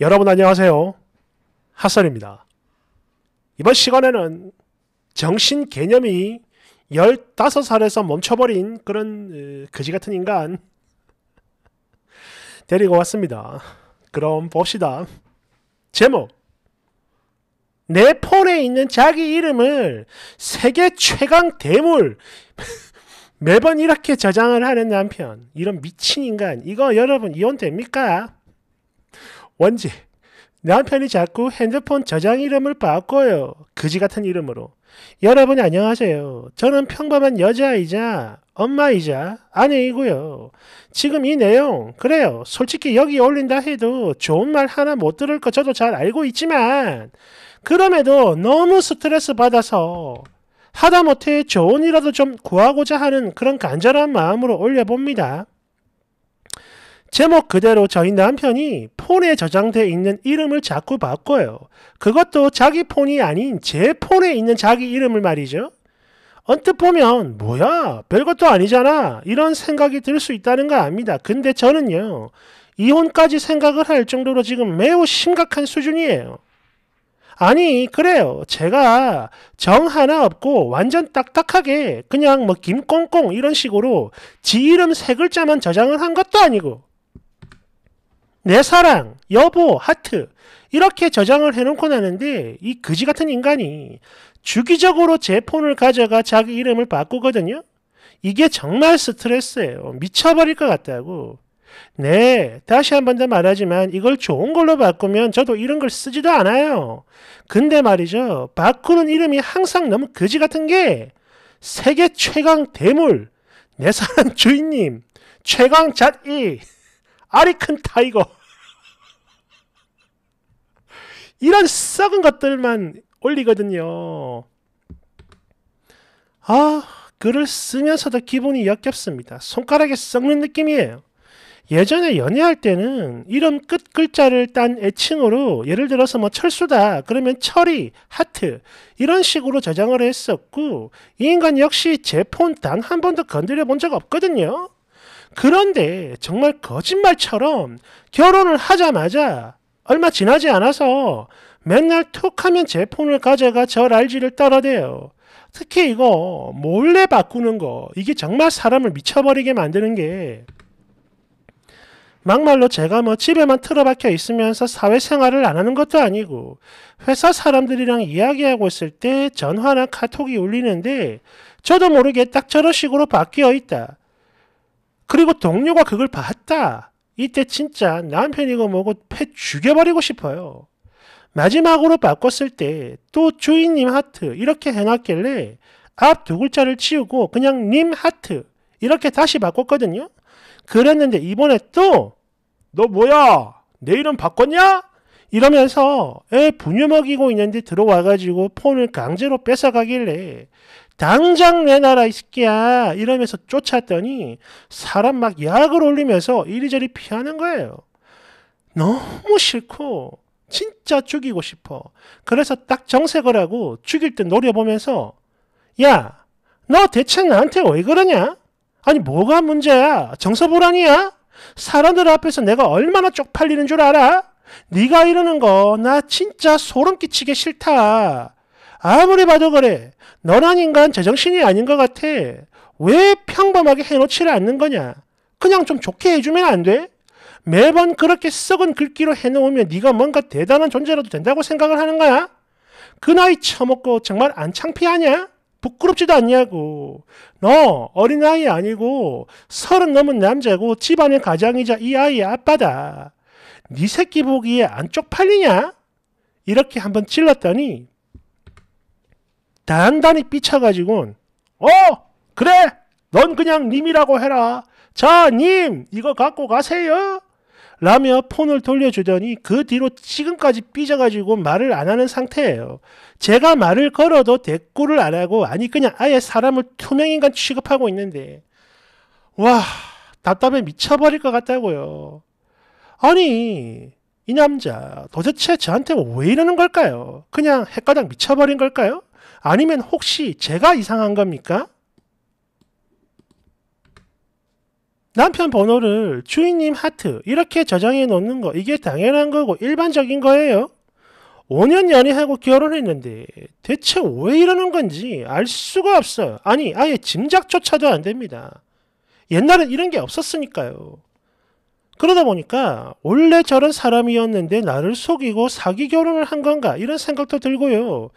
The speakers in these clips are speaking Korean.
여러분 안녕하세요. 핫설입니다. 이번 시간에는 정신 개념이 15살에서 멈춰버린 그런 그지 같은 인간 데리고 왔습니다. 그럼 봅시다. 제목 내 폰에 있는 자기 이름을 세계 최강 대물 매번 이렇게 저장을 하는 남편 이런 미친 인간 이거 여러분 이혼됩니까? 원지. 남편이 자꾸 핸드폰 저장 이름을 바꿔요. 그지 같은 이름으로. 여러분 안녕하세요. 저는 평범한 여자이자 엄마이자 아내이고요. 지금 이 내용 그래요. 솔직히 여기 올린다 해도 좋은 말 하나 못 들을 거 저도 잘 알고 있지만 그럼에도 너무 스트레스 받아서 하다못해 좋은 이라도 좀 구하고자 하는 그런 간절한 마음으로 올려봅니다. 제목 그대로 저희 남편이 폰에 저장되어 있는 이름을 자꾸 바꿔요. 그것도 자기 폰이 아닌 제 폰에 있는 자기 이름을 말이죠. 언뜻 보면 뭐야 별것도 아니잖아 이런 생각이 들 수 있다는 거 압니다. 근데 저는요 이혼까지 생각을 할 정도로 지금 매우 심각한 수준이에요. 아니 그래요 제가 정 하나 없고 완전 딱딱하게 그냥 뭐 김꽁꽁 이런 식으로 지 이름 세 글자만 저장을 한 것도 아니고 내 사랑, 여보, 하트 이렇게 저장을 해놓고 나는데 이 그지 같은 인간이 주기적으로 제 폰을 가져가 자기 이름을 바꾸거든요. 이게 정말 스트레스예요. 미쳐버릴 것 같다고. 네, 다시 한 번 더 말하지만 이걸 좋은 걸로 바꾸면 저도 이런 걸 쓰지도 않아요. 근데 말이죠. 바꾸는 이름이 항상 너무 그지 같은 게 세계 최강 대물, 내 사랑 주인님, 최강 잣이. 아리큰 타이거. 이런 썩은 것들만 올리거든요. 아, 글을 쓰면서도 기분이 역겹습니다. 손가락에 썩는 느낌이에요. 예전에 연애할 때는 이름 끝 글자를 딴 애칭으로 예를 들어서 뭐 철수다 그러면 철이 하트 이런 식으로 저장을 했었고 이 인간 역시 제 폰 단 한 번도 건드려 본 적 없거든요. 그런데 정말 거짓말처럼 결혼을 하자마자 얼마 지나지 않아서 맨날 툭하면제 폰을 가져가 저 랄지를 떨어대요. 특히 이거 몰래 바꾸는 거 이게 정말 사람을 미쳐버리게 만드는 게 막말로 제가 뭐 집에만 틀어박혀 있으면서 사회생활을 안 하는 것도 아니고 회사 사람들이랑 이야기하고 있을 때 전화나 카톡이 울리는데 저도 모르게 딱 저런 식으로 바뀌어 있다. 그리고 동료가 그걸 봤다. 이때 진짜 남편이고 뭐고 패 죽여버리고 싶어요. 마지막으로 바꿨을 때 또 주인님 하트 이렇게 해놨길래 앞 두 글자를 치우고 그냥 님 하트 이렇게 다시 바꿨거든요. 그랬는데 이번에 또 너 뭐야 내 이름 바꿨냐? 이러면서 애 분유 먹이고 있는데 들어와가지고 폰을 강제로 뺏어가길래 당장 내나라이 새끼야 이러면서 쫓았더니 사람 막 약을 올리면서 이리저리 피하는 거예요. 너무 싫고 진짜 죽이고 싶어. 그래서 딱 정색을 하고 죽일 때 노려보면서 야 너 대체 나한테 왜 그러냐? 아니 뭐가 문제야? 정서불안이야? 사람들 앞에서 내가 얼마나 쪽팔리는 줄 알아? 네가 이러는 거 나 진짜 소름 끼치게 싫다. 아무리 봐도 그래. 너란 인간 제정신이 아닌 것 같아. 왜 평범하게 해놓지를 않는 거냐? 그냥 좀 좋게 해주면 안 돼? 매번 그렇게 썩은 글귀로 해놓으면 네가 뭔가 대단한 존재라도 된다고 생각을 하는 거야? 그 나이 처먹고 정말 안 창피하냐? 부끄럽지도 않냐고. 너 어린아이 아니고 서른 넘은 남자고 집안의 가장이자 이 아이의 아빠다. 네 새끼 보기에 안 쪽팔리냐? 이렇게 한번 찔렀더니 단단히 삐쳐가지고는 어 그래 넌 그냥 님이라고 해라 자 님 이거 갖고 가세요 라며 폰을 돌려주더니 그 뒤로 지금까지 삐져가지고 말을 안 하는 상태예요. 제가 말을 걸어도 대꾸를 안 하고 아니 그냥 아예 사람을 투명인간 취급하고 있는데 와 답답해 미쳐버릴 것 같다고요. 아니 이 남자 도대체 저한테 왜 이러는 걸까요? 그냥 헷가닥 미쳐버린 걸까요? 아니면 혹시 제가 이상한 겁니까? 남편 번호를 주인님 하트 이렇게 저장해 놓는 거 이게 당연한 거고 일반적인 거예요. 5년 연애하고 결혼했는데 대체 왜 이러는 건지 알 수가 없어요. 아니 아예 짐작조차도 안 됩니다. 옛날엔 이런 게 없었으니까요. 그러다 보니까 원래 저런 사람이었는데 나를 속이고 사기 결혼을 한 건가 이런 생각도 들고요.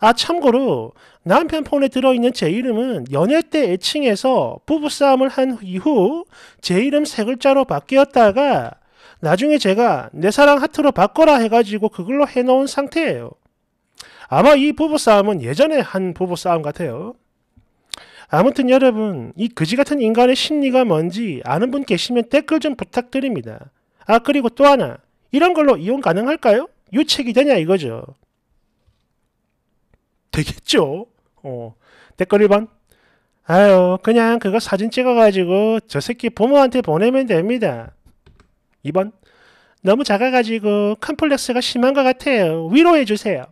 아 참고로 남편 폰에 들어있는 제 이름은 연애 때애칭에서 부부싸움을 한 이후 제 이름 세 글자로 바뀌었다가 나중에 제가 내 사랑 하트로 바꿔라 해가지고 그걸로 해놓은 상태예요. 아마 이 부부싸움은 예전에 한 부부싸움 같아요. 아무튼 여러분 이 그지 같은 인간의 심리가 뭔지 아는 분 계시면 댓글 좀 부탁드립니다. 아 그리고 또 하나 이런 걸로 이용 가능할까요? 유책이 되냐 이거죠. 되겠죠. 어, 댓글 1번. 아유, 그냥 그거 사진 찍어가지고 저 새끼 부모한테 보내면 됩니다. 2번. 너무 작아가지고 컴플렉스가 심한 것 같아요. 위로해주세요.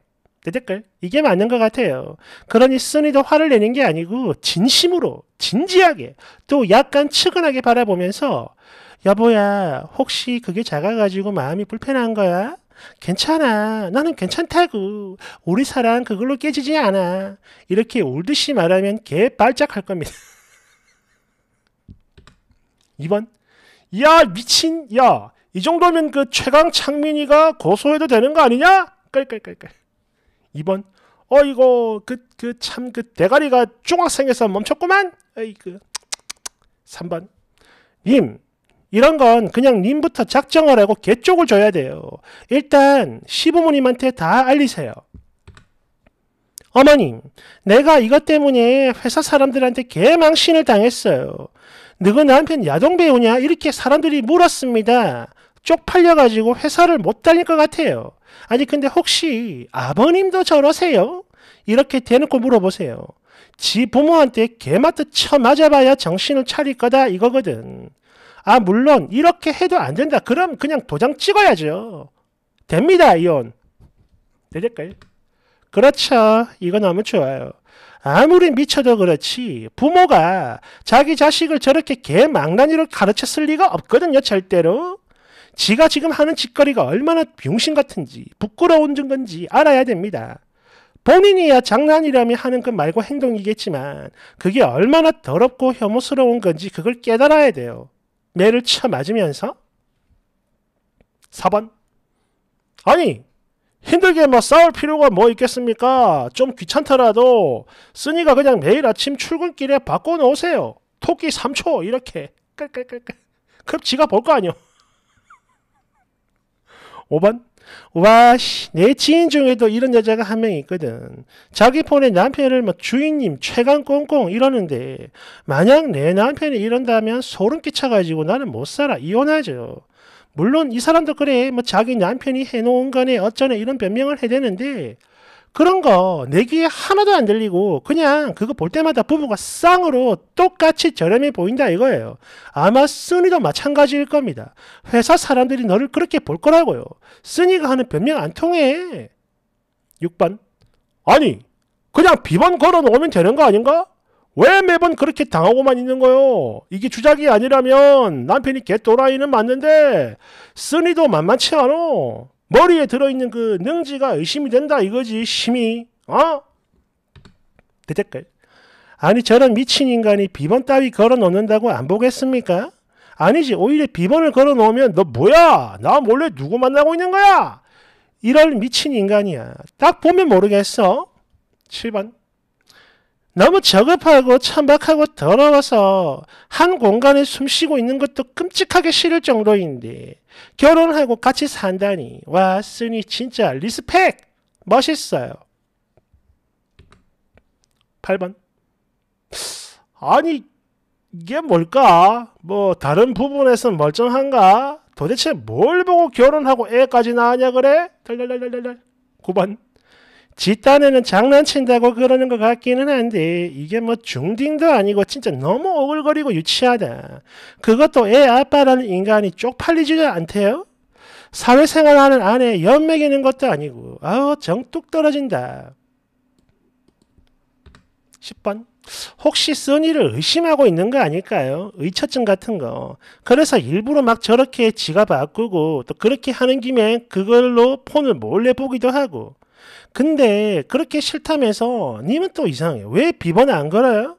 내 댓글. 이게 맞는 것 같아요. 그러니 쓰니도 화를 내는 게 아니고 진심으로, 진지하게, 또 약간 측은하게 바라보면서 여보야, 혹시 그게 작아가지고 마음이 불편한 거야? 괜찮아. 나는 괜찮다고. 우리 사랑 그걸로 깨지지 않아. 이렇게 울듯이 말하면 개 발작할 겁니다. 2번. 야, 미친, 야. 이 정도면 그 최강 창민이가 고소해도 되는 거 아니냐? 깔깔깔깔. 2번. 어, 이거, 그, 그, 참, 그, 대가리가 중학생에서 멈췄구만? 에이, 그. 3번. 님, 이런 건 그냥 님부터 작정을 하고 개쪽을 줘야 돼요. 일단 시부모님한테 다 알리세요. 어머님, 내가 이것 때문에 회사 사람들한테 개망신을 당했어요. 너가 남편 야동 배우냐? 이렇게 사람들이 물었습니다. 쪽팔려가지고 회사를 못 다닐 것 같아요. 아니 근데 혹시 아버님도 저러세요? 이렇게 대놓고 물어보세요. 지 부모한테 개마듯 쳐맞아봐야 정신을 차릴 거다 이거거든. 아 물론 이렇게 해도 안 된다. 그럼 그냥 도장 찍어야죠. 됩니다. 이혼. 되될까요? 그렇죠. 이거 너무 좋아요. 아무리 미쳐도 그렇지 부모가 자기 자식을 저렇게 개망나니로 가르쳤을 리가 없거든요. 절대로. 지가 지금 하는 짓거리가 얼마나 병신 같은지 부끄러운 증 건지 알아야 됩니다. 본인이야 장난이라며 하는 것 말고 행동이겠지만 그게 얼마나 더럽고 혐오스러운 건지 그걸 깨달아야 돼요. 매를 쳐 맞으면서 4번 아니 힘들게 뭐 싸울 필요가 뭐 있겠습니까? 좀 귀찮더라도 쓰니가 그냥 매일 아침 출근길에 바꿔놓으세요. 토끼 3초 이렇게 깔깔깔깔 그럼 지가 볼 거 아니요. 5번 와씨 내 지인 중에도 이런 여자가 한 명 있거든. 자기 폰에 남편을 뭐 주인님 최강 꽁꽁 이러는데 만약 내 남편이 이런다면 소름 끼쳐가지고 나는 못 살아 이혼하죠. 물론 이 사람도 그래 뭐 자기 남편이 해놓은 거네 어쩌네 이런 변명을 해대는데 그런 거내 귀에 하나도 안 들리고 그냥 그거 볼 때마다 부부가 쌍으로 똑같이 저렴해 보인다 이거예요. 아마 쓰니도 마찬가지일 겁니다. 회사 사람들이 너를 그렇게 볼 거라고요. 쓰니가 하는 변명 안 통해. 6번 아니 그냥 비번 걸어놓으면 되는 거 아닌가? 왜 매번 그렇게 당하고만 있는 거요? 이게 주작이 아니라면 남편이 개또라이는 맞는데 쓰니도 만만치 않어 머리에 들어있는 그 능지가 의심이 된다 이거지 심히 어? 대댓글 아니 저런 미친 인간이 비번 따위 걸어놓는다고 안 보겠습니까? 아니지 오히려 비번을 걸어놓으면 너 뭐야 나 몰래 누구 만나고 있는 거야 이럴 미친 인간이야 딱 보면 모르겠어 7번 너무 저급하고 천박하고 더러워서 한 공간에 숨쉬고 있는 것도 끔찍하게 싫을 정도인데 결혼하고 같이 산다니 와 쓰니 진짜 리스펙! 멋있어요. 8번 아니 이게 뭘까? 뭐 다른 부분에선 멀쩡한가? 도대체 뭘 보고 결혼하고 애까지 낳았냐 그래? 달 9번 지딴에는 장난친다고 그러는 것 같기는 한데 이게 뭐 중딩도 아니고 진짜 너무 오글거리고 유치하다. 그것도 애 아빠라는 인간이 쪽팔리지가 않대요. 사회생활하는 아내 연맥이는 것도 아니고 아우 정뚝 떨어진다. 10번 혹시 써니를 의심하고 있는 거 아닐까요? 의처증 같은 거. 그래서 일부러 막 저렇게 지가 바꾸고 또 그렇게 하는 김에 그걸로 폰을 몰래 보기도 하고 근데 그렇게 싫다면서 님은 또 이상해. 왜 비번 안 걸어요?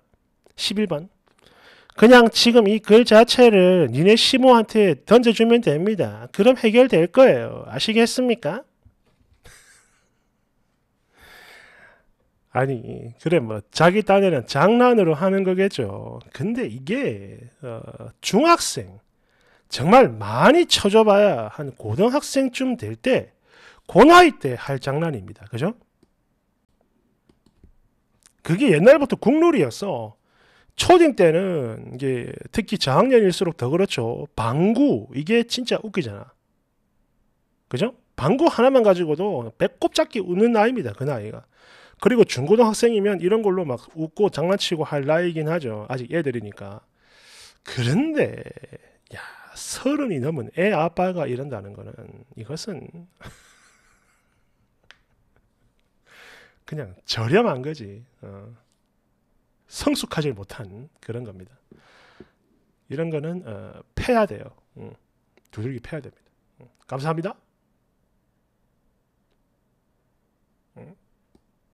11번. 그냥 지금 이 글 자체를 니네 시모한테 던져주면 됩니다. 그럼 해결될 거예요. 아시겠습니까? 아니 그래 뭐 자기 딴에는 장난으로 하는 거겠죠. 근데 이게 어, 중학생 정말 많이 쳐줘봐야 한 고등학생쯤 될때 고나이 때 할 장난입니다. 그죠? 그게 옛날부터 국룰이었어. 초딩 때는 이게 특히 저학년일수록 더 그렇죠. 방구 이게 진짜 웃기잖아. 그죠? 방구 하나만 가지고도 배꼽 잡기 웃는 나이입니다. 그 나이가. 그리고 중고등학생이면 이런 걸로 막 웃고 장난치고 할 나이긴 하죠. 아직 애들이니까. 그런데 야 서른이 넘은 애 아빠가 이런다는 거는 이것은 그냥 저렴한 거지. 어. 성숙하지 못한 그런 겁니다. 이런 거는 어, 패야 돼요. 음. 두들기 패야 됩니다. 음. 감사합니다.